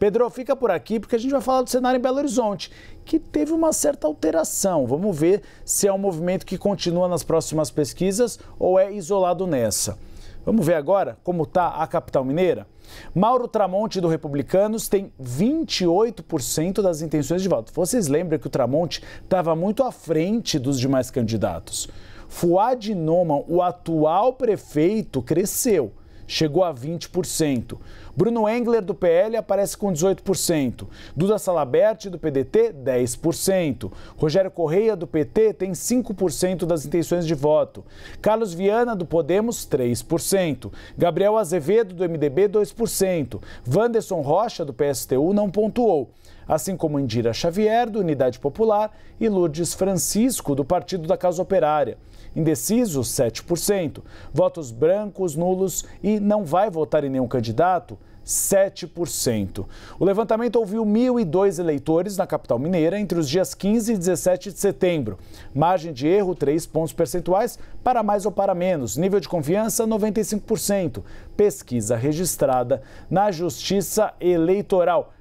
Pedro, fica por aqui porque a gente vai falar do cenário em Belo Horizonte, que teve uma certa alteração. Vamos ver se é um movimento que continua nas próximas pesquisas ou é isolado nessa. Vamos ver agora como está a capital mineira? Mauro Tramonte, do Republicanos, tem 28% das intenções de voto. Vocês lembram que o Tramonte estava muito à frente dos demais candidatos. Fuad Noman, o atual prefeito, cresceu chegou a 20%. Bruno Engler, do PL, aparece com 18%. Duda Salaberti, do PDT, 10%. Rogério Correia, do PT, tem 5% das intenções de voto. Carlos Viana, do Podemos, 3%. Gabriel Azevedo, do MDB, 2%. Vanderson Rocha, do PSTU, não pontuou assim como Indira Xavier, do Unidade Popular, e Lourdes Francisco, do Partido da Casa Operária. Indecisos, 7%. Votos brancos, nulos e não vai votar em nenhum candidato, 7%. O levantamento ouviu 1.002 eleitores na capital mineira entre os dias 15 e 17 de setembro. Margem de erro, 3 pontos percentuais, para mais ou para menos. Nível de confiança, 95%. Pesquisa registrada na Justiça Eleitoral.